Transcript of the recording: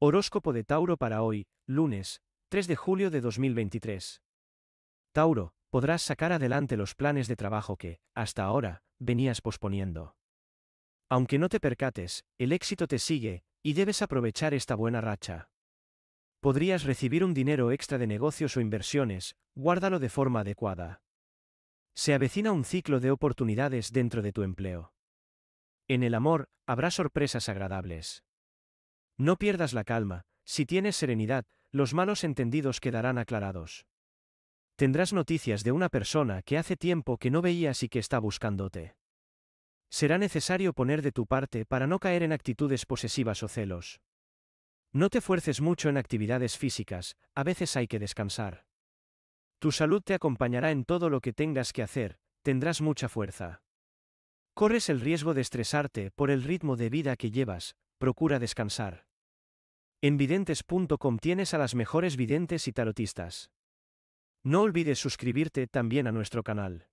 Horóscopo de Tauro para hoy, lunes, 3 de julio de 2023. Tauro, podrás sacar adelante los planes de trabajo que, hasta ahora, venías posponiendo. Aunque no te percates, el éxito te sigue, y debes aprovechar esta buena racha. Podrías recibir un dinero extra de negocios o inversiones, guárdalo de forma adecuada. Se avecina un ciclo de oportunidades dentro de tu empleo. En el amor, habrá sorpresas agradables. No pierdas la calma, si tienes serenidad, los malos entendidos quedarán aclarados. Tendrás noticias de una persona que hace tiempo que no veías y que está buscándote. Será necesario poner de tu parte para no caer en actitudes posesivas o celos. No te fuerces mucho en actividades físicas, a veces hay que descansar. Tu salud te acompañará en todo lo que tengas que hacer, tendrás mucha fuerza. Corres el riesgo de estresarte por el ritmo de vida que llevas, procura descansar. En videntes.com tienes a las mejores videntes y tarotistas. No olvides suscribirte también a nuestro canal.